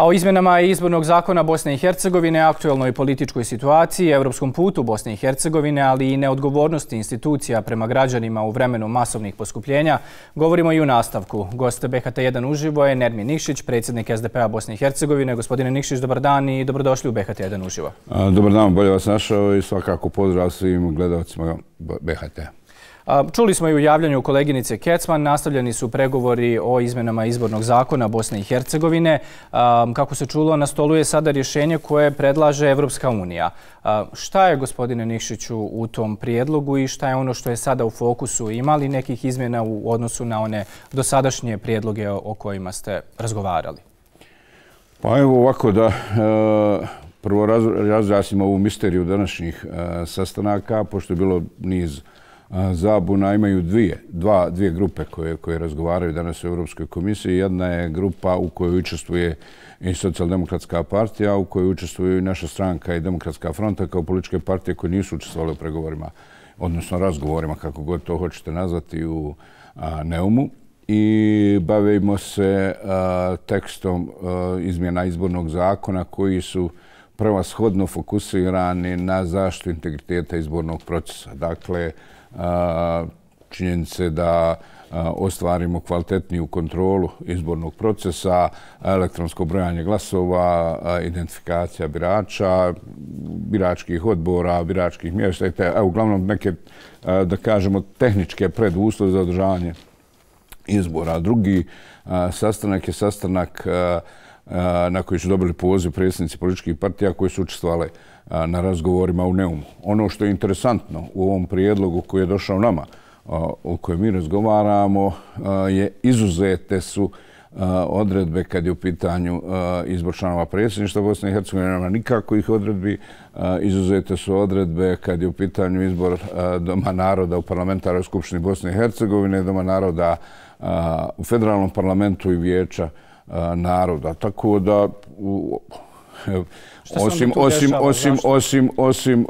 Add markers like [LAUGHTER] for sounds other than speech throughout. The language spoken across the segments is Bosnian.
A o izmenama izbornog zakona Bosne i Hercegovine, aktuelnoj političkoj situaciji, evropskom putu Bosne i Hercegovine, ali i neodgovornosti institucija prema građanima u vremenu masovnih poskupljenja, govorimo i u nastavku. Gost BHT1 Uživo je Nermin Nikšić, predsjednik SDP-a Bosne i Hercegovine. Gospodine Nikšić, dobar dan i dobrodošli u BHT1 Uživo. Dobar dan, bolje vas našao i svakako pozdrav svim gledalcima BHT-a. Čuli smo i u javljanju koleginice Kecman, nastavljeni su pregovori o izmenama izbornog zakona Bosne i Hercegovine. Kako se čulo, na stolu je sada rješenje koje predlaže Evropska unija. Šta je, gospodine Nišiću, u tom prijedlogu i šta je ono što je sada u fokusu? Ima li nekih izmjena u odnosu na one dosadašnje prijedloge o kojima ste razgovarali? Pa evo ovako da e, prvo razjasnimo ovu misteriju današnjih e, sastanaka, pošto je bilo niz zabuna, imaju dvije, dva, dvije grupe koje, koje razgovaraju danas u Europskoj komisiji. Jedna je grupa u kojoj učestvuje i socijaldemokratska partija, u kojoj učestvuju i naša stranka i demokratska fronta kao političke partije koje nisu učestvovali u pregovorima, odnosno razgovorima, kako god to hoćete nazvati, u Neumu. I bavimo se tekstom izmjena izbornog zakona koji su a, prevashodno fokusirani na zaštu integriteta izbornog procesa. Dakle, činjenice da ostvarimo kvalitetniju kontrolu izbornog procesa, elektronsko brojanje glasova, identifikacija birača, biračkih odbora, biračkih mjesta, uglavnom neke, da kažemo, tehničke preduslove za održavanje izbora. Drugi sastanak je sastanak izbornog na koji su dobili poziv predsjednici političkih partija koji su učestvali na razgovorima u Neumu. Ono što je interesantno u ovom prijedlogu koji je došao nama, o kojem mi razgovaramo, je izuzete su odredbe kad je u pitanju izbor članova predsjedništva Bosne i Hercegovine, nema nikako ih odredbi. Izuzete su odredbe kad je u pitanju izbor Doma naroda u parlamentarnoj skupštini Bosne i Hercegovine, Doma naroda u federalnom parlamentu i vijeća naroda. Tako da, osim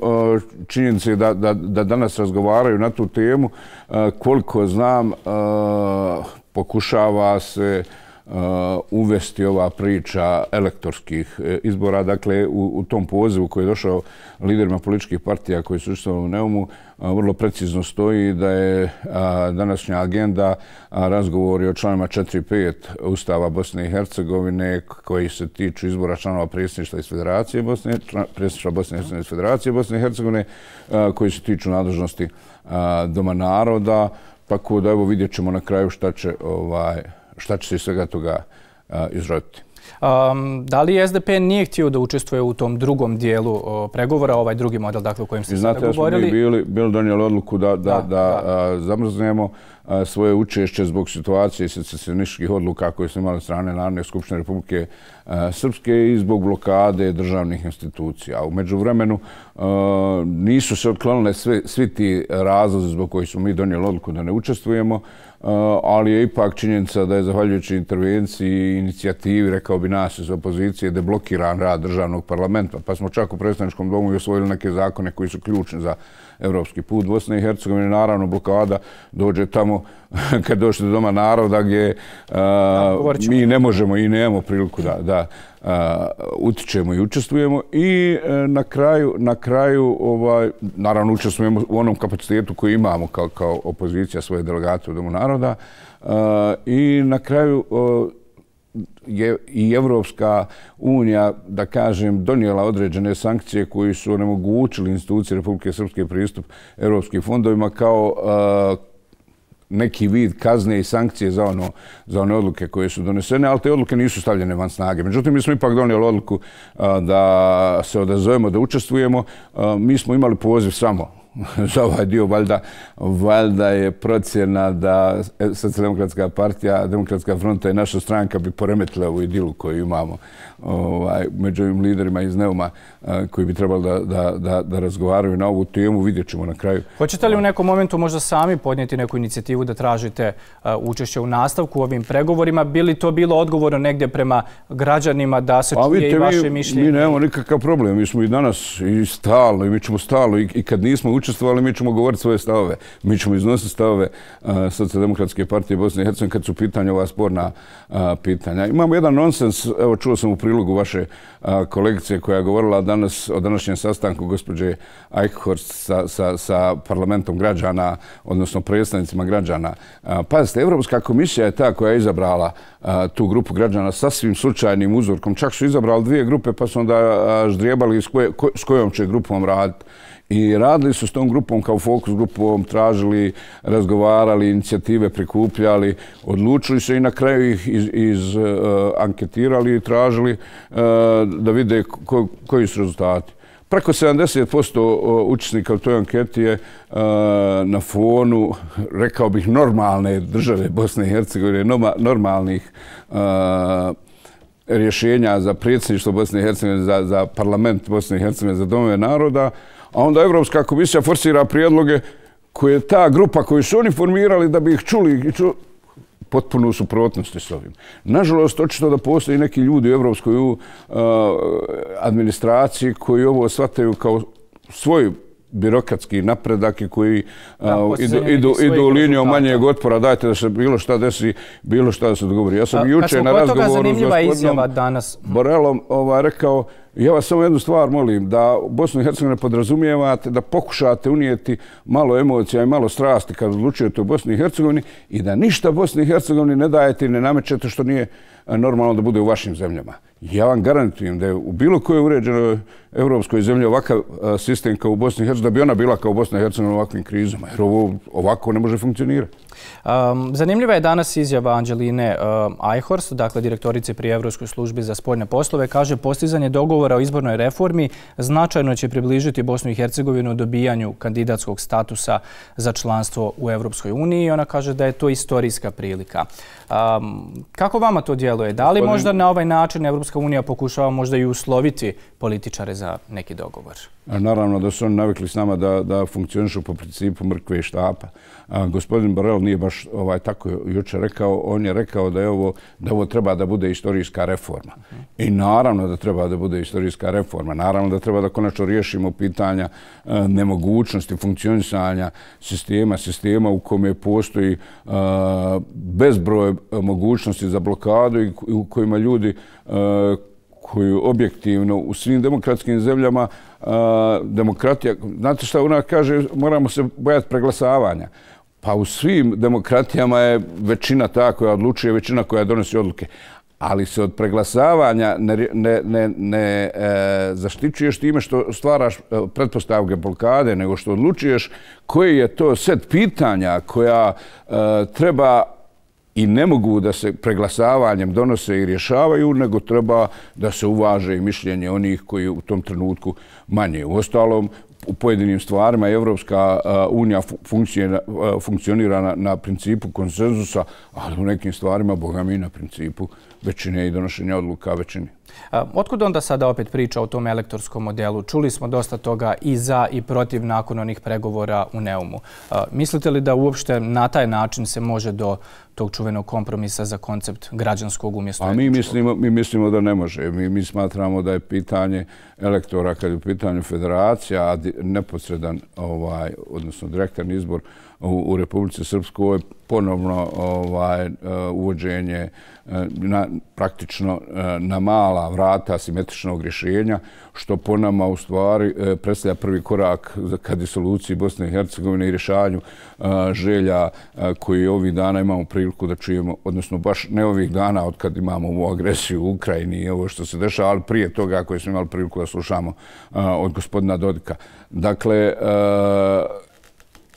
činjenice da danas razgovaraju na tu temu, koliko znam, pokušava se... Uh, uvesti ova priča elektorskih uh, izbora. Dakle, u tom pozivu koji je došao liderima političkih partija koji su učestvali u Neumu, uh, vrlo precizno stoji da je današnja agenda razgovori o članima 4-5 Ustava Bosne i Hercegovine koji se tiču izbora članova predsjedništva iz Federacije Bosne, predsjedništva Bosne i Hercegovine iz Federacije Bosne i Hercegovine koji se tiču nadležnosti Doma naroda. Tako pa da evo vidjet ćemo na kraju šta će ovaj, šta će se iz svega toga izroditi. Um, da li je SDP nije htio da učestvuje u tom drugom dijelu pregovora, ovaj drugi model dakle, o kojem ste sada govorili? Znate, smo mi bili, bili donijeli odluku da, da, da, da. zamrznemo svoje učešće zbog situacije i secesionističkih odluka koje smo imali strane Narodne skupštine Republike Srpske i zbog blokade državnih institucija. A umeđu vremenu nisu se otklonile svi, ti razlozi zbog koji smo mi donijeli odluku da ne učestvujemo. Eh, ali je ipak činjenica da je zahvaljujući intervenciji i inicijativi, rekao bi nas iz opozicije, deblokiran rad državnog parlamenta, pa smo čak u predstavničkom domu i osvojili neke zakone koji su ključni za evropski put Bosne i Hercegovine. Naravno, blokada dođe tamo [LAUGHS] kad došli do doma naroda gdje eh, mi ne možemo i nemamo priliku da, da, Uh, utičemo i učestvujemo i uh, na kraju, ovaj, naravno učestvujemo u onom kapacitetu koji imamo kao opozicija svoje delegate u Domu naroda uh, i na kraju je i Evropska unija, da kažem, donijela određene sankcije koji su onemogućili institucije Republike Srpske pristup Evropskim fondovima kao kao neki vid kazne i sankcije za ono za one odluke koje su donesene, ali te odluke nisu stavljene van snage. Međutim, mi smo ipak donijeli odluku da se odazovemo, da učestvujemo. Mi smo imali poziv samo [LAUGHS] za ovaj dio, valjda, je procjena da Socialdemokratska partija, Demokratska fronta i naša stranka bi poremetila ovu idilu koju imamo ovaj, među ovim liderima iz Neuma eh, koji bi trebali da, da, da, da razgovaraju na ovu temu. Vidjet ćemo na kraju. Hoćete li u nekom momentu možda sami podnijeti neku inicijativu da tražite eh, učešće u nastavku u ovim pregovorima? Bi to bilo odgovorno negdje prema građanima da se pa čuje i vaše mišljenje? Mi nemamo nikakav problem. Mi smo i danas i stalno i mi ćemo stalno i, kad nismo učestvovali, mi ćemo govoriti svoje stavove. Mi ćemo iznositi stavove Socialdemokratske partije Bosne i Hercegovine kad su pitanja ova sporna pitanja. Imamo jedan nonsens, evo čuo sam u prilogu vaše kolekcije koja je govorila danas o današnjem sastanku gospođe Eichhorst sa, sa, sa parlamentom građana, odnosno predstavnicima građana. Pazite, Evropska komisija je ta koja je izabrala tu grupu građana sa svim slučajnim uzorkom. Čak su izabrali dvije grupe pa su onda ždrijebali s, s kojom će grupom raditi. I radili su s tom grupom kao fokus grupom, tražili, razgovarali, inicijative prikupljali, odlučili se i na kraju ih iz, iz, e, anketirali i tražili e, da vide ko, koji su rezultati. Preko 70% e, učesnika u toj anketi je na fonu, rekao bih, normalne države Bosne i Hercegovine, normalnih rješenja za predsjedništvo Bosne i Hercegovine, za, za parlament Bosne i Hercegovine, za domove naroda, a onda Evropska komisija forsira prijedloge koje je ta grupa koju su oni formirali da bi ih čuli i čuli potpuno u suprotnosti s ovim. Nažalost, očito da postoji neki ljudi u Evropskoj uh, administraciji koji ovo shvataju kao svoj birokratski napredak i koji idu linijom manjeg otpora, dajte da se bilo šta desi, bilo šta da se dogovori. Ja sam juče na razgovoru s gospodinom Borelom ovaj, rekao, ja vas samo jednu stvar molim, da Bosnu i ne podrazumijevate, da pokušate unijeti malo emocija i malo strasti kad odlučujete u Bosni i Hercegovini i da ništa Bosni i Hercegovini ne dajete i ne namećete što nije normalno da bude u vašim zemljama. Ja vam garantujem da je u bilo kojoj uređenoj evropskoj zemlji ovakav e, sistem kao u Bosni i Hercegovini, da bi ona bila kao Bosna i Hercegovina u ovakvim krizama, jer ovo ovako ne može funkcionirati. Um, zanimljiva je danas izjava Anđeline e, Ajhorst, uh, dakle direktorice pri Evropskoj službi za spoljne poslove, kaže postizanje dogovora o izbornoj reformi značajno će približiti Bosnu i Hercegovinu dobijanju kandidatskog statusa za članstvo u Evropskoj uniji ona kaže da je to istorijska prilika. Um, kako vama to djeluje? Da li možda na ovaj način Evropska unija pokušava možda i usloviti političare za neki dogovor? Naravno da su oni navikli s nama da funkcionišu po principu mrkve i štapa. Gospodin Borel nije baš ovaj, tako juče rekao, on je rekao da ovo treba da bude istorijska reforma. I naravno da treba da bude istorijska reforma. Naravno da treba da konačno riješimo pitanja e, nemogućnosti funkcionisanja sistema, sistema u kome postoji e, bezbroj mogućnosti za blokadu i u kojima ljudi e, koju objektivno u svim demokratskim zemljama demokratija, znate šta ona kaže, moramo se bojati preglasavanja. Pa u svim demokratijama je većina ta koja odlučuje, većina koja donosi odluke. Ali se od preglasavanja ne e, zaštićuješ time što stvaraš e, pretpostavke polkade, nego što odlučuješ koji je to set pitanja koja e, treba i ne mogu da se preglasavanjem donose i rješavaju, nego treba da se uvaže i mišljenje onih koji u tom trenutku manje. U ostalom, u pojedinim stvarima Evropska unija funkcionira na principu konsenzusa, ali u nekim stvarima, boga mi, na principu većine i donošenja odluka većine. Otkud onda sada opet priča o tom elektorskom modelu? Čuli smo dosta toga i za i protiv nakon onih pregovora u Neumu. Mislite li da uopšte na taj način se može do tog čuvenog kompromisa za koncept građanskog umjesto etičkog? Mi mislimo, mi mislimo da ne može. Mi, mi smatramo da je pitanje elektora kad je u pitanju federacija, a neposredan, ovaj, odnosno direktan izbor, u Republice Srpskoj ponovno ovaj, e, uvođenje e, praktično e, na mala vrata simetričnog rješenja, što po nama u stvari predstavlja prvi korak ka disoluciji Bosne i Hercegovine i rješanju želja koje ovih dana imamo priliku da čujemo, odnosno baš ne ovih dana od kad imamo ovu agresiju u Ukrajini i ovo što se dešava, ali prije toga koje smo imali priliku da slušamo od gospodina Dodika. Dakle,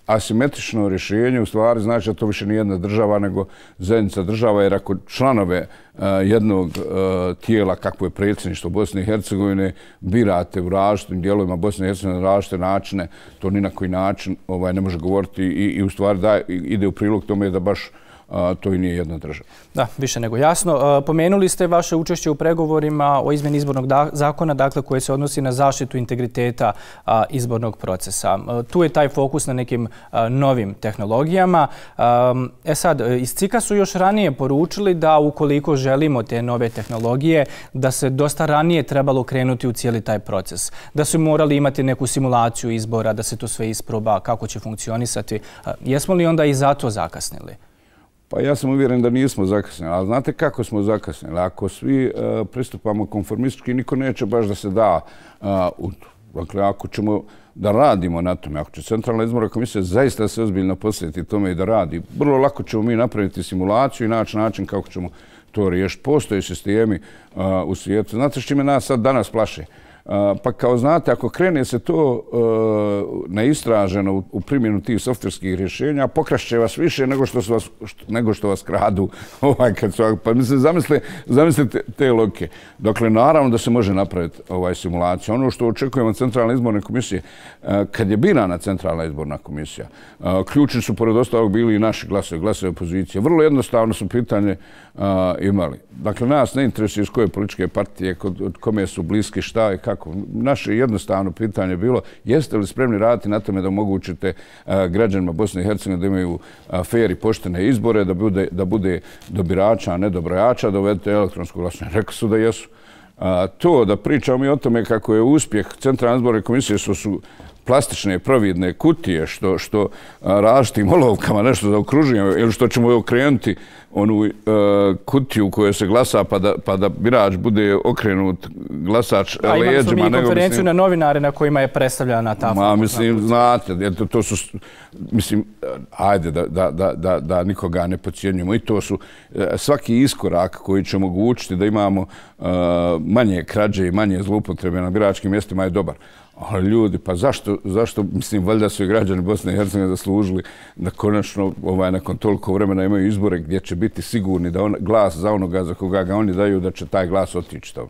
asimetrično rješenje u stvari znači da to više nije jedna država nego zajednica država jer ako članove e, jednog e, tijela kako je predsjedništvo Bosne i Hercegovine birate u različitim dijelovima Bosne i Hercegovine na različite načine to ni na koji način ovaj, ne može govoriti i, i u stvari da ide u prilog tome da baš to i nije jedna država. Da, više nego jasno. E, pomenuli ste vaše učešće u pregovorima o izmeni izbornog zakona, dakle koje se odnosi na zaštitu integriteta izbornog procesa. E, tu je taj fokus na nekim novim tehnologijama. E sad, iz CIKA su još ranije poručili da ukoliko želimo te nove tehnologije, da se dosta ranije trebalo krenuti u cijeli taj proces. Da su morali imati neku simulaciju izbora, da se to sve isproba, kako će funkcionisati. Jesmo li onda i zato zakasnili? Pa ja sam uvjeren da nismo zakasnili, ali znate kako smo zakasnili? Ako svi e, pristupamo konformistički, niko neće baš da se da e, u to. Dakle, ako ćemo da radimo na tome, ako će Centralna izmora komisija zaista se ozbiljno posjetiti tome i da radi, vrlo lako ćemo mi napraviti simulaciju i naći način kako ćemo to riješiti. Postoje sistemi e, u svijetu. Znate što me nas sad danas plaše? Pa kao znate, ako krene se to e, neistraženo u primjenu tih softverskih rješenja, pokrašće vas više nego što vas kradu. [LAUGHS] Ovaj, pa mislim, zamislite te loke. Dakle, naravno da se može napraviti ovaj simulacija. Ono što očekujemo od Centralne izborne komisije, e, kad je birana Centralna izborna komisija, e, ključni su, pored ostalog, bili i naši glasove, glasove opozicije. Vrlo jednostavno su pitanje imali. Dakle, nas ne interesuje iz koje političke partije, kome su bliski, šta je, kako tako. Naše jednostavno pitanje je bilo, jeste li spremni raditi na tome da omogućite e, građanima Bosne i Hercegovine da imaju e, fair i poštene izbore, da bude dobirača, a ne dobrojača, da uvedete elektronsko glasanje. Rekli su da jesu. To da pričamo i o tome kako je uspjeh Centralne izbore komisije, što su plastične providne kutije što raštim olovkama nešto da okružujemo ili što ćemo okrenuti onu e, kutiju koju se glasa pa, pa da birač bude okrenut glasač leđima. Imamo mi i konferenciju na novinare na kojima je predstavljena ta funkcija. Mislim, znate, to su, mislim, ajde da nikoga ne pocijenjujemo. I to su e, svaki iskorak koji će omogućiti da imamo e, manje krađe i manje zlupotrebe na biračkim mjestima je dobar. Ali ljudi, pa zašto, zašto, mislim, valjda su i građani Bosne i Hercegovine zaslužili da konačno, ovaj, nakon toliko vremena imaju izbore gdje će biti sigurni da on, glas za onoga za koga ga oni daju, da će taj glas otići to.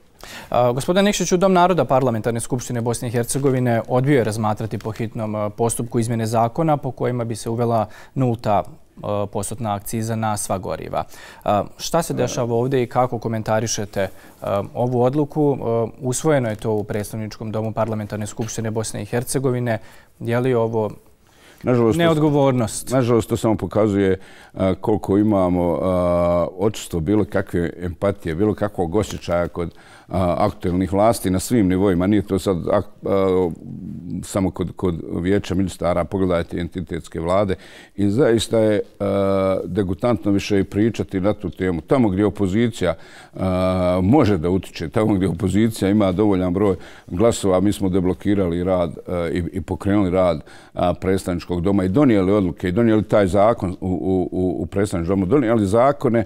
gospodin Nikšić, u Dom naroda parlamentarne skupštine Bosne i Hercegovine odbio je razmatrati po hitnom postupku izmjene zakona po kojima bi se uvela nulta E, postotna akciza na sva goriva. E, šta se dešava ovdje i kako komentarišete e, ovu odluku? Usvojeno je to u predstavničkom domu Parlamentarne skupštine Bosne i Hercegovine. Je li ovo neodgovornost? Nažalost, to samo pokazuje koliko imamo očistvo bilo kakve empatije, bilo kakvog osjećaja kod aktuelnih vlasti na svim nivoima, nije to sad samo kod vijeća ministara, pogledajte entitetske vlade i zaista je degutantno više i pričati na tu temu. Tamo gdje opozicija može da utiče, tamo gdje opozicija ima dovoljan broj glasova, mi smo deblokirali rad i pokrenuli rad predstavničkog doma i donijeli odluke i donijeli taj zakon u predstavničkom domu, donijeli zakone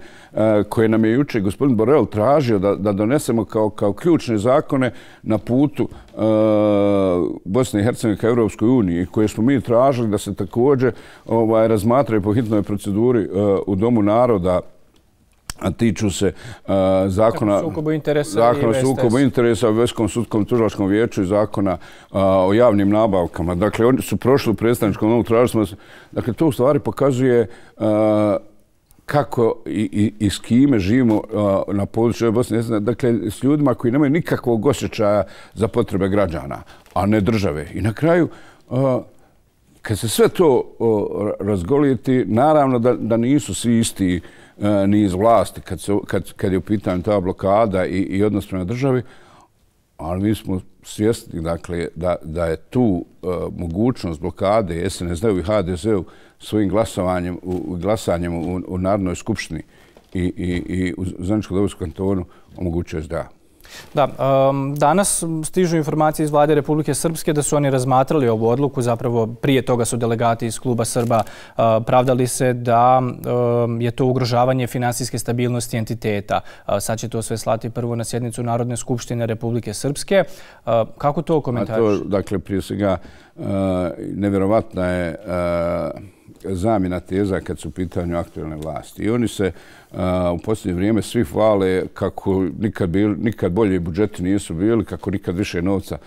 koje nam je juče gospodin Borel tražio da donesemo kao kao ključne zakone na putu e, Bosne i Hercegovine ka Europskoj uniji koje smo mi tražili da se također ovaj, razmatraju po hitnoj proceduri e, u Domu naroda a tiču se e, zakona zakona o sukobu interesa u Veskom sudskom tužilačkom vijeću i zakona o javnim nabavkama. Dakle, oni su prošli u predstavničkom novu tražnosti. Dakle, to u stvari pokazuje kako i s kime živimo na području Bosne. Dakle, s ljudima koji nemaju nikakvog osjećaja za potrebe građana, a ne države. I na kraju, kad se sve to razgoliti, naravno da nisu svi isti e, ni iz vlasti kad je u pitanju ta blokada i odnos prema državi, ali mi smo svjesni dakle, da, da je tu e, mogućnost blokade SNSD-u i HDZ-u svojim glasovanjem u, glasanjem u, Narodnoj skupštini i, i, i u Zaničko-Dobrovskom kantonu omogućuje zdravu. Da, danas stižu informacije iz vlade Republike Srpske da su oni razmatrali ovu odluku. Zapravo prije toga su delegati iz kluba Srba e, pravdali se da je to ugrožavanje finansijske stabilnosti entiteta. E, sad će to sve slati prvo na sjednicu Narodne skupštine Republike Srpske. E, kako to komentariš? to, dakle, prije svega nevjerovatna je uh, zamjena teza kad su u pitanju aktualne vlasti. I oni se u posljednje vrijeme svi hvale kako nikad bolje budžeti nisu bili, kako nikad više novca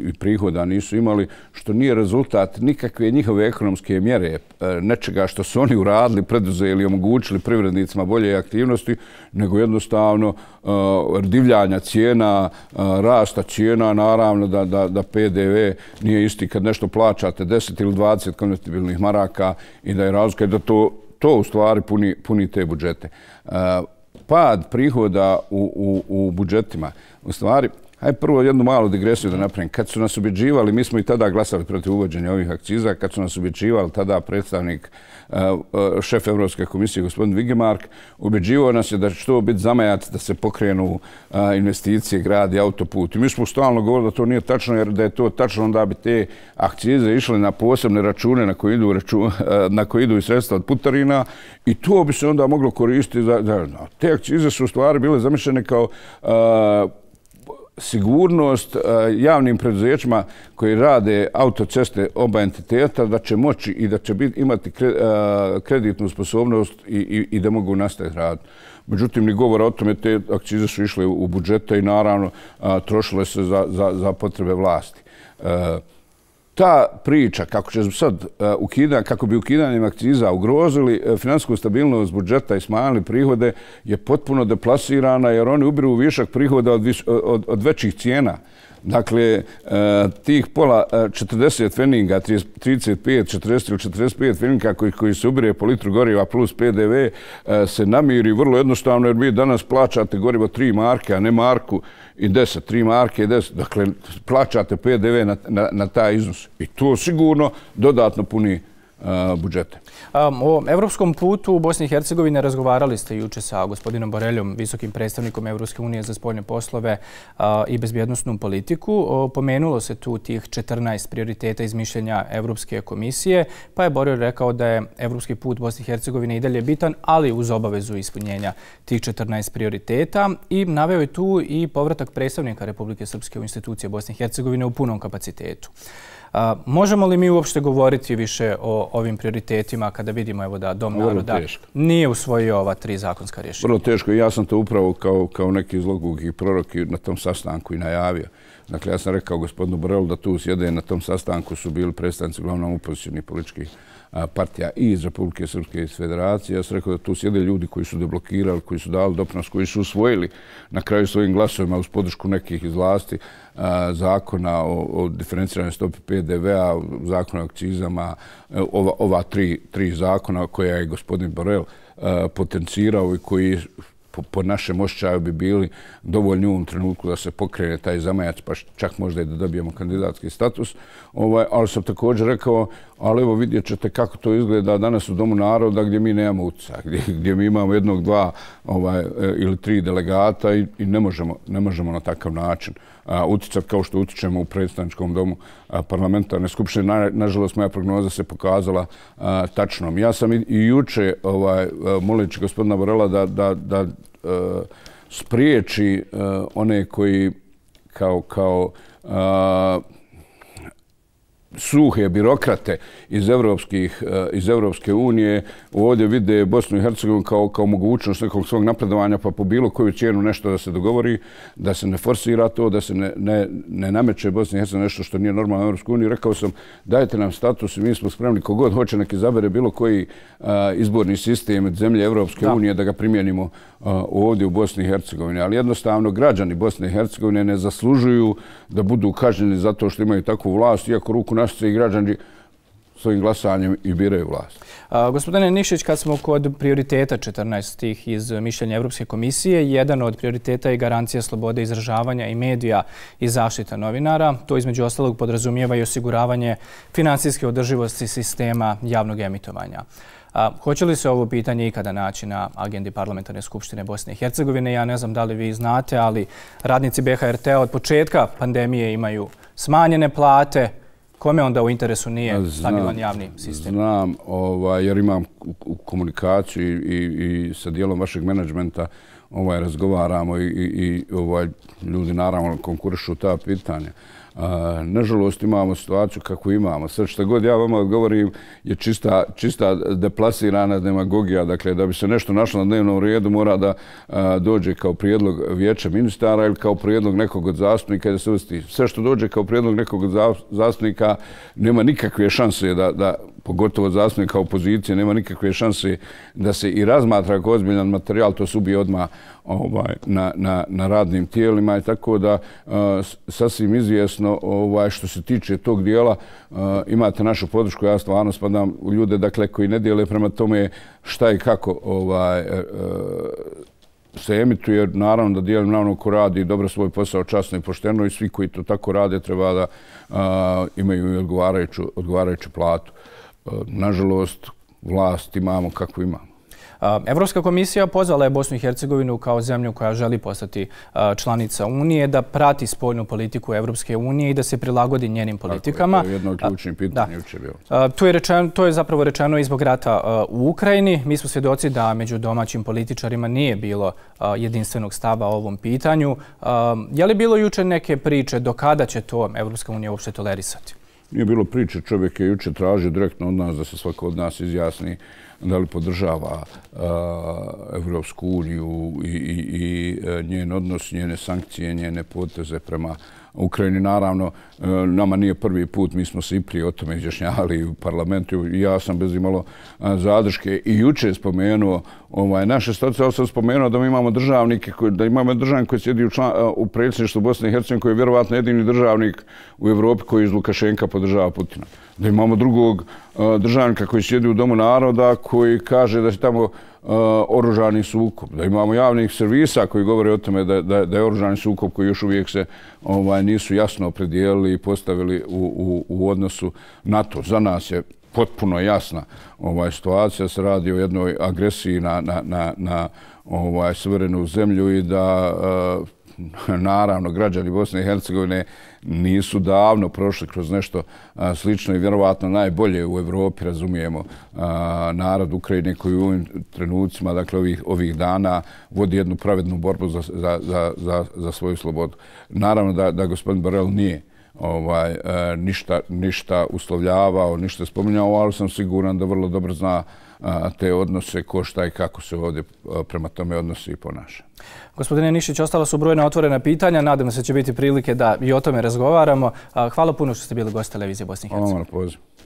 i prihoda nisu imali, što nije rezultat nikakve njihove ekonomske mjere, e, nečega što su oni uradili, preduzeli, omogućili privrednicima bolje aktivnosti, nego jednostavno e, divljanja cijena, e, rasta cijena, naravno da PDV nije isti kad nešto plaćate 10 ili 20 konvertibilnih maraka i da je razlika da to to u stvari puni, puni te budžete. E, pad prihoda u, u, u budžetima, u stvari Hajde prvo jednu malu digresiju da napravim. Kad su nas objeđivali, mi smo i tada glasali protiv uvođenja ovih akciza, kad su nas objeđivali tada predstavnik, e, e, šef Evropske komisije, gospodin Vigemark, objeđivao nas je da će to biti zamajac da se pokrenu e, investicije, grad i autoput. I mi smo stalno govorili da to nije tačno, jer da je to tačno, da bi te akcize išle na posebne račune na koje idu i sredstva od putarina i to bi se onda moglo koristiti. Te akcize su u stvari bile zamišljene kao sigurnost eh, javnim preduzećima koji rade autoceste oba entiteta da će moći i da će imati eh, kreditnu sposobnost i da mogu nastaviti rad. Međutim, ni govora o tome, te akcize su išle u budžeta i naravno eh, trošile se za potrebe vlasti ta priča kako će sad e, ukida, kako bi ukidanjem akciza ugrozili e, finansijsku stabilnost budžeta i smanjili prihode je potpuno deplasirana jer oni ubiru višak prihoda od, od, od većih cijena. Dakle, e, tih pola 40 feninga, 35, 40 ili 45 feninga koji, koji se ubire po litru goriva plus PDV se namiri vrlo jednostavno jer vi danas plaćate gorivo 3 marke, a ne marku i 10, 3 marke, 10, dakle, plaćate PDV na taj iznos. I to sigurno dodatno puni budžete. O evropskom putu u Bosni i Hercegovini razgovarali ste juče sa gospodinom Boreljom, visokim predstavnikom Evropske unije za spoljne poslove i bezbjednostnu politiku. Pomenulo se tu tih 14 prioriteta iz mišljenja Evropske komisije, pa je Borelj rekao da je evropski put Bosni i Hercegovine i dalje bitan, ali uz obavezu ispunjenja tih 14 prioriteta. I naveo je tu i povratak predstavnika Republike Srpske u institucije Bosni i Hercegovine u punom kapacitetu. Možemo li mi uopšte govoriti više o ovim prioritetima ljudima kada vidimo evo, da Dom Vrlo naroda nije usvojio ova tri zakonska rješenja? Vrlo teško. Ja sam to upravo kao, kao neki zlogog i prorok na tom sastanku i najavio. Dakle, ja sam rekao gospodinu Borelu da tu sjede na tom sastanku su bili predstavnici glavnom opozicijnih političkih partija iz Republike Srpske federacije. Ja sam rekao da tu sjede ljudi koji su deblokirali, koji su dali doprinos, koji su usvojili na kraju svojim glasovima uz podršku nekih iz vlasti zakona o, o diferenciranoj stopi PDV-a, zakona o akcizama, ova, ova tri, tri zakona koja je gospodin Borel potencirao i koji po, po našem ošćaju bi bili dovoljni u ovom trenutku da se pokrene taj zamajac, pa čak možda i da dobijemo kandidatski status. Ovaj, ali sam također rekao, ali evo vidjet ćete kako to izgleda danas u Domu naroda gdje mi nemamo uca, gdje, gdje mi imamo jednog, dva ovaj, e, ili tri delegata i, i ne, možemo, ne možemo na takav način uticati kao što utičemo u predstavničkom domu parlamentarne skupštine. Nažalost, moja prognoza se pokazala tačnom. Ja sam i juče, ovaj, molići gospodina Borela, da spriječi one koji kao suhe birokrate iz, evropskih, eh, iz Evropske unije ovdje vide Bosnu i Hercegovinu kao, kao mogućnost nekog svog napredovanja pa po bilo koju cijenu nešto da se dogovori, da se ne forsira to, da se ne, ne, nameće Bosni i Hercegovini nešto što nije normalno u Evropskoj uniji. Rekao sam dajte nam status i mi smo spremni kogod hoće neki zabere bilo koji eh, izborni sistem zemlje Evropske unije da ga primjenimo a, eh, ovdje u Bosni i Hercegovini. Ali jednostavno građani Bosne i Hercegovine ne zaslužuju da budu kažnjeni zato što imaju takvu vlast, iako ruku nas se i građani svojim glasanjem i biraju vlast. A, gospodine Nišić, kad smo kod prioriteta 14. iz mišljenja Evropske komisije, jedan od prioriteta je garancija slobode izražavanja i medija i zaštita novinara. To između ostalog podrazumijeva i osiguravanje financijske održivosti sistema javnog emitovanja. A, hoće li se ovo pitanje ikada naći na agendi Parlamentarne skupštine Bosne i Hercegovine? Ja ne znam da li vi znate, ali radnici bhrt od početka pandemije imaju smanjene plate, Kome onda u interesu nije stabilan javni sistem? Znam, ovaj, jer imam komunikaciju i, i sa dijelom vašeg menadžmenta ovaj, razgovaramo i, i ovaj, ljudi naravno konkurišu ta pitanja. Nažalost, imamo situaciju kako imamo. Sad što god ja vam odgovorim je čista, čista deplasirana demagogija. Dakle, da bi se nešto našlo na dnevnom redu, mora da dođe kao prijedlog vijeća ministara ili kao prijedlog nekog od zastupnika da se uvesti. Sve što dođe kao prijedlog nekog od zastupnika nema nikakve šanse da, da pogotovo zastupnika opozicije, nema nikakve šanse da se i razmatra kao ozbiljan materijal, to se ubije odmah ovaj, na, na, na radnim tijelima i tako da sasvim izvjesno jasno ovaj, što se tiče tog dijela. Eh, imate našu podršku, ja stvarno spadam u ljude dakle, koji ne dijele prema tome šta i kako ovaj, eh, eh, se emituje. Naravno da dijelim na ono ko radi dobro svoj posao častno i pošteno i svi koji to tako rade treba da imaju odgovarajuću platu. Nažalost, vlast imamo kako imamo. Evropska komisija pozvala je Bosnu i Hercegovinu kao zemlju koja želi postati članica Unije da prati spoljnu politiku Evropske unije i da se prilagodi njenim politikama. Tako je, to je jedno od ključnih pitanja uče bio. To je, rečeno, to je zapravo rečeno i zbog rata u Ukrajini. Mi smo svjedoci da među domaćim političarima nije bilo jedinstvenog stava o ovom pitanju. Je li bilo juče neke priče do kada će to Evropska unija uopšte tolerisati? Nije bilo priče. Čovjek je juče tražio direktno od nas da se svako od nas izjasni da li podržava Evropsku uniju i e, njen odnos, njene sankcije, njene poteze prema Ukrajini. Naravno, e, nama nije prvi put, mi smo se i prije o tome izjašnjali u parlamentu. Ja sam bez imalo zadrške i juče spomenuo ovaj, naše stoce, ali sam spomenuo da imamo državnike, da imamo državnik koji sjedi e, u predsjedništvu Bosne i Hercegovine, koji je vjerovatno jedini državnik u Evropi koji iz Lukašenka podržava Putina da imamo drugog e, državnika koji sjedi u Domu naroda koji kaže da je tamo e, oružani sukup, da imamo javnih servisa koji govore o tome da je oružani sukup koji još uvijek se ovaj, nisu jasno opredijelili i postavili u odnosu NATO. Za nas je potpuno jasna ovaj, situacija, se radi o jednoj agresiji na ovaj, suverenu zemlju i da e, naravno građani Bosne i Hercegovine nisu davno prošli kroz nešto slično i vjerovatno najbolje u Evropi razumijemo narod Ukrajine koji u ovim trenucima, dakle ovih, ovih dana, vodi jednu pravednu borbu za, za, za, za, svoju slobodu. Naravno da, da gospodin Borel nije ovaj e, ništa ništa uslovljavao, ništa spominjao, ali sam siguran da vrlo dobro zna te odnose, ko šta i kako se ovdje prema tome odnose i ponaša. Gospodine Nišić, ostala su brojna otvorena pitanja. Nadam se će biti prilike da i o tome razgovaramo. Hvala puno što ste bili gost televizije Bosni i Hercegovine. Hvala, pozivam.